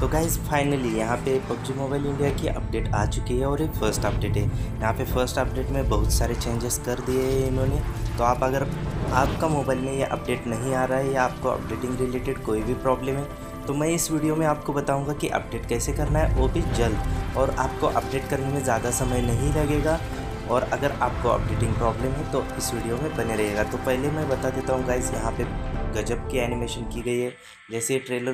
तो guys finally यहाँ पे PUBG मोबाइल इंडिया की अपडेट आ चुकी है और ये फर्स्ट अपडेट है यहाँ पे फर्स्ट अपडेट में बहुत सारे चेंजेस कर दिए हैं इन्होंने तो आप अगर आपका मोबाइल में ये अपडेट नहीं आ रहा है या आपको अपडेटिंग रिलेटेड कोई भी प्रॉब्लम है तो मैं इस वीडियो में आपको बताऊँगा कि अपडेट कैसे करना है वो भी जल्द और आपको अपडेट करने में ज़्यादा समय नहीं लगेगा और अगर आपको अपडेटिंग प्रॉब्लम है तो इस वीडियो में बने रहेगा तो पहले मैं बता देता हूँ गाइज़ यहाँ पर गजब की एनिमेशन की गई है जैसे ये ट्रेलर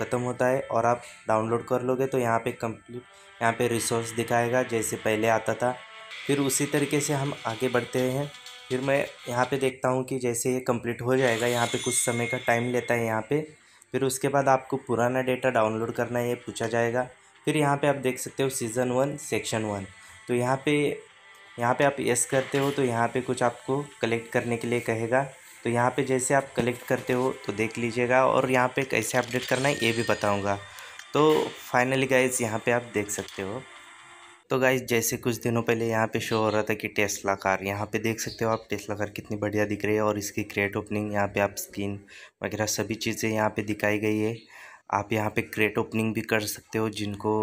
ख़त्म होता है और आप डाउनलोड कर लोगे तो यहाँ पे कंप्लीट यहाँ पे रिसोर्स दिखाएगा जैसे पहले आता था फिर उसी तरीके से हम आगे बढ़ते हैं फिर मैं यहाँ पे देखता हूँ कि जैसे ये कंप्लीट हो जाएगा यहाँ पे कुछ समय का टाइम लेता है यहाँ पर फिर उसके बाद आपको पुराना डेटा डाउनलोड करना है ये पूछा जाएगा फिर यहाँ पर आप देख सकते हो सीज़न वन सेक्शन वन तो यहाँ पे यहाँ पे आप यस करते हो तो यहाँ पे कुछ आपको कलेक्ट करने के लिए कहेगा तो यहाँ पे जैसे आप कलेक्ट करते हो तो देख लीजिएगा और यहाँ पे कैसे अपडेट करना है ये भी बताऊँगा तो फाइनली गाइज यहाँ पे आप देख सकते हो तो गाइज जैसे कुछ दिनों पहले यहाँ पे शो हो रहा था कि टेस्ला कार यहाँ पे देख सकते हो आप टेस्ला कार कितनी बढ़िया दिख रही है और इसकी क्रेट ओपनिंग यहाँ पे आप स्क्रीन वगैरह सभी चीज़ें यहाँ पे दिखाई गई है आप यहाँ पे क्रेट ओपनिंग भी कर सकते हो जिनको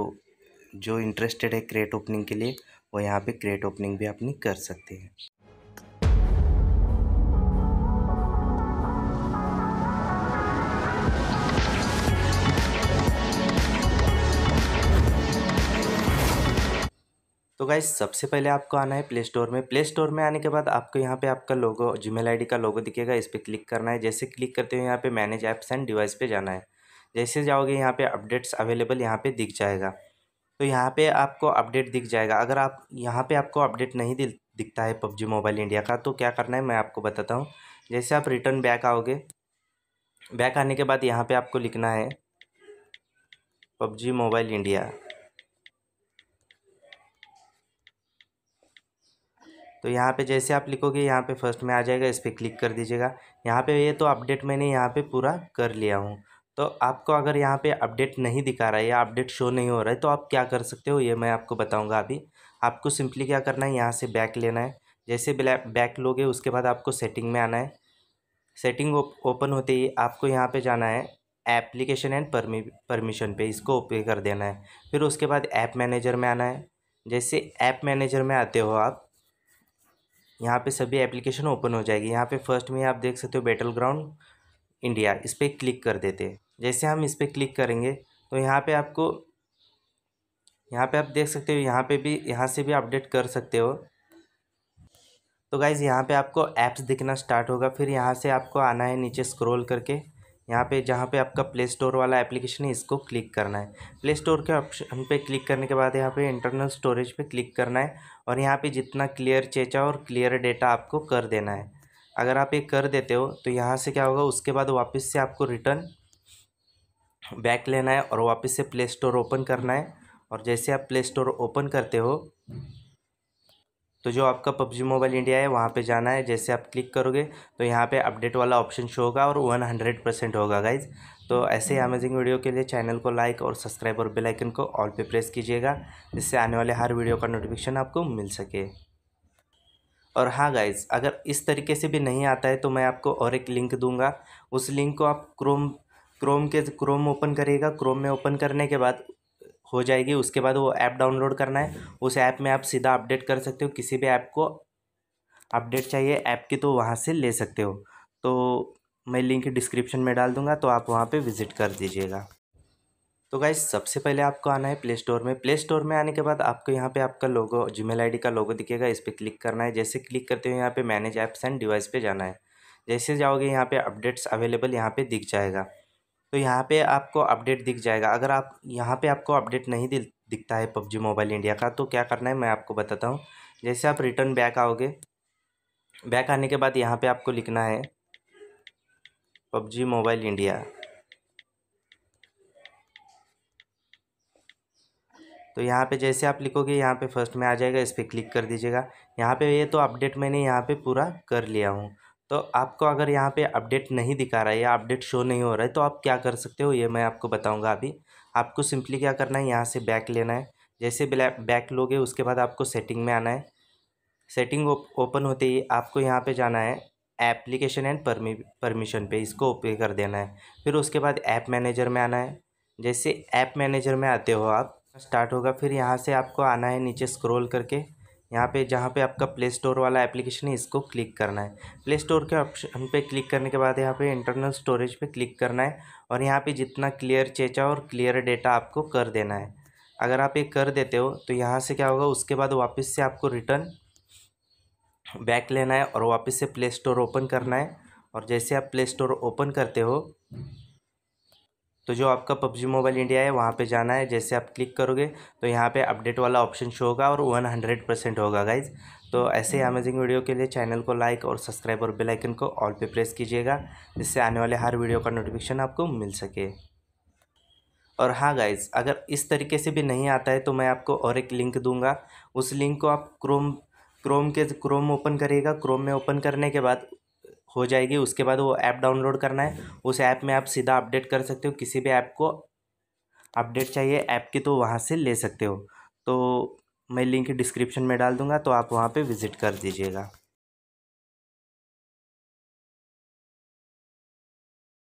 जो इंटरेस्टेड है क्रेट ओपनिंग के लिए वो यहाँ पे क्रेट ओपनिंग भी अपनी कर सकते हैं तो गाइज सबसे पहले आपको आना है प्ले स्टोर में प्ले स्टोर में आने के बाद आपको यहाँ पे आपका लोगो जीमेल आईडी का लोगो दिखेगा इस पर क्लिक करना है जैसे क्लिक करते हुए यहाँ पे मैनेज ऐप्स एंड डिवाइस पे जाना है जैसे जाओगे यहाँ पे अपडेट्स अवेलेबल यहाँ पे दिख जाएगा तो यहाँ पे आपको अपडेट दिख जाएगा अगर आप यहाँ पर आपको अपडेट नहीं दिखता है पबजी मोबाइल इंडिया का तो क्या करना है मैं आपको बताता हूँ जैसे आप रिटर्न बैक आओगे बैक आने के बाद यहाँ पर आपको लिखना है पबजी मोबाइल इंडिया तो यहाँ पे जैसे आप लिखोगे यहाँ पे फर्स्ट में आ जाएगा इस पर क्लिक कर दीजिएगा यहाँ पे ये तो अपडेट मैंने यहाँ पे पूरा कर लिया हूँ तो आपको अगर यहाँ पे अपडेट नहीं दिखा रहा है या अपडेट शो नहीं हो रहा है तो आप क्या कर सकते हो ये मैं आपको बताऊँगा अभी आपको सिंपली क्या करना है यहाँ से बैक लेना है जैसे बैक लोगे उसके बाद आपको सेटिंग में आना है सेटिंग ओपन होते ही आपको यहाँ पर जाना है एप्लीकेशन एंड परमिशन पे इसको ओपे कर देना है फिर उसके बाद ऐप मैनेजर में आना है जैसे ऐप मैनेजर में आते हो आप यहाँ पे सभी एप्लीकेशन ओपन हो जाएगी यहाँ पे फर्स्ट में आप देख सकते हो बैटल ग्राउंड इंडिया इस पर क्लिक कर देते हैं जैसे हम इस पर क्लिक करेंगे तो यहाँ पे आपको यहाँ पे आप देख सकते हो यहाँ पे भी यहाँ से भी अपडेट कर सकते हो तो गाइज़ यहाँ पे आपको ऐप्स दिखना स्टार्ट होगा फिर यहाँ से आपको आना है नीचे स्क्रोल करके यहाँ पे जहाँ पे आपका प्ले स्टोर वाला एप्लीकेशन है इसको क्लिक करना है प्ले स्टोर के ऑप्शन पे क्लिक करने के बाद यहाँ पे इंटरनल स्टोरेज पे क्लिक करना है और यहाँ पे जितना क्लियर चेचा और क्लियर डेटा आपको कर देना है अगर आप ये कर देते हो तो यहाँ से क्या होगा उसके बाद वापस से आपको रिटर्न बैक लेना है और वापस से प्ले स्टोर ओपन करना है और जैसे आप प्ले स्टोर ओपन करते हो तो जो आपका पबजी मोबाइल इंडिया है वहाँ पे जाना है जैसे आप क्लिक करोगे तो यहाँ पे अपडेट वाला ऑप्शन शो होगा और वन हंड्रेड परसेंट होगा गाइज तो ऐसे ही अमेजिंग वीडियो के लिए चैनल को लाइक और सब्सक्राइब और बेल आइकन को ऑल पे प्रेस कीजिएगा जिससे आने वाले हर वीडियो का नोटिफिकेशन आपको मिल सके और हाँ गाइज अगर इस तरीके से भी नहीं आता है तो मैं आपको और एक लिंक दूंगा उस लिंक को आप क्रोम क्रोम के क्रोम ओपन करिएगा क्रोम में ओपन करने के बाद हो जाएगी उसके बाद वो ऐप डाउनलोड करना है उस ऐप में आप सीधा अपडेट कर सकते हो किसी भी ऐप को अपडेट चाहिए ऐप की तो वहाँ से ले सकते हो तो मैं लिंक डिस्क्रिप्शन में डाल दूँगा तो आप वहाँ पे विज़िट कर दीजिएगा तो गाइज सबसे पहले आपको आना है प्ले स्टोर में प्ले स्टोर में आने के बाद आपको यहाँ पे आपका लोगो जीमेल आईडी का लोगो दिखेगा इस पर क्लिक करना है जैसे क्लिक करते हो यहाँ पे मैनेज ऐप्स एंड डिवाइस पे जाना है जैसे जाओगे यहाँ पे अपडेट्स अवेलेबल यहाँ पे दिख जाएगा तो यहाँ पे आपको अपडेट दिख जाएगा अगर आप यहाँ पे आपको अपडेट नहीं दिल दिखता है पबजी मोबाइल इंडिया का तो क्या करना है मैं आपको बताता हूँ जैसे आप रिटर्न बैक आओगे बैक आने के बाद यहाँ पे आपको लिखना है पबजी मोबाइल इंडिया तो यहाँ पे जैसे आप लिखोगे यहाँ पे फर्स्ट में आ जाएगा इस पर क्लिक कर दीजिएगा यहाँ पे ये तो अपडेट मैंने यहाँ पे पूरा कर लिया हूँ तो आपको अगर यहाँ पे अपडेट नहीं दिखा रहा है या अपडेट शो नहीं हो रहा है तो आप क्या कर सकते हो ये मैं आपको बताऊँगा अभी आपको सिंपली क्या करना है यहाँ से बैक लेना है जैसे बैक लोगे उसके बाद आपको सेटिंग में आना है सेटिंग ओपन होते ही आपको यहाँ पे जाना है एप्लीकेशन एंड परमी परमिशन पे इसको ओपे कर देना है फिर उसके बाद ऐप मैनेजर में आना है जैसे ऐप मैनेजर में आते हो आप स्टार्ट होगा फिर यहाँ से आपको आना है नीचे स्क्रॉल करके यहाँ पे जहाँ पे आपका प्ले स्टोर वाला एप्लीकेशन है इसको क्लिक करना है प्ले स्टोर के ऑप्शन पे क्लिक करने के बाद यहाँ पे इंटरनल स्टोरेज पे क्लिक करना है और यहाँ पे जितना क्लियर चेचा और क्लियर डेटा आपको कर देना है अगर आप ये कर देते हो तो यहाँ से क्या होगा उसके बाद वापस से आपको रिटर्न बैक लेना है और वापस से प्ले स्टोर ओपन करना है और जैसे आप प्ले स्टोर ओपन करते हो तो जो आपका पबजी मोबाइल इंडिया है वहाँ पे जाना है जैसे आप क्लिक करोगे तो यहाँ पे अपडेट वाला ऑप्शन शो होगा और वन हंड्रेड परसेंट होगा गाइज तो ऐसे ही अमेजिंग वीडियो के लिए चैनल को लाइक और सब्सक्राइब और बेल आइकन को ऑल पे प्रेस कीजिएगा जिससे आने वाले हर वीडियो का नोटिफिकेशन आपको मिल सके और हाँ गाइज अगर इस तरीके से भी नहीं आता है तो मैं आपको और एक लिंक दूंगा उस लिंक को आप क्रोम क्रोम के क्रोम ओपन करिएगा क्रोम में ओपन करने के बाद हो जाएगी उसके बाद वो ऐप डाउनलोड करना है उस ऐप में आप सीधा अपडेट कर सकते हो किसी भी ऐप को अपडेट चाहिए ऐप की तो वहाँ से ले सकते हो तो मैं लिंक डिस्क्रिप्शन में डाल दूँगा तो आप वहाँ पे विज़िट कर दीजिएगा